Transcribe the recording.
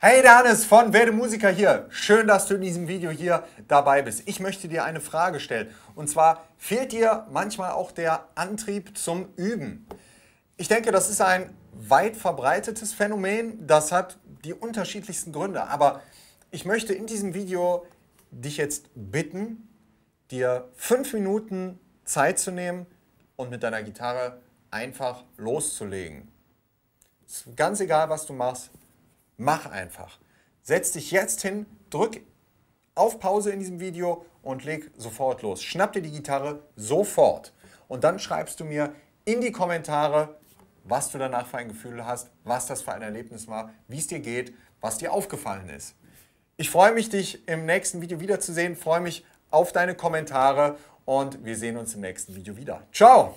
Hey, der Hannes von Werde Musiker hier. Schön, dass du in diesem Video hier dabei bist. Ich möchte dir eine Frage stellen. Und zwar, fehlt dir manchmal auch der Antrieb zum Üben? Ich denke, das ist ein weit verbreitetes Phänomen. Das hat die unterschiedlichsten Gründe. Aber ich möchte in diesem Video dich jetzt bitten, dir fünf Minuten Zeit zu nehmen und mit deiner Gitarre einfach loszulegen. Ist ganz egal, was du machst Mach einfach. Setz dich jetzt hin, drück auf Pause in diesem Video und leg sofort los. Schnapp dir die Gitarre sofort. Und dann schreibst du mir in die Kommentare, was du danach für ein Gefühl hast, was das für ein Erlebnis war, wie es dir geht, was dir aufgefallen ist. Ich freue mich, dich im nächsten Video wiederzusehen, freue mich auf deine Kommentare und wir sehen uns im nächsten Video wieder. Ciao!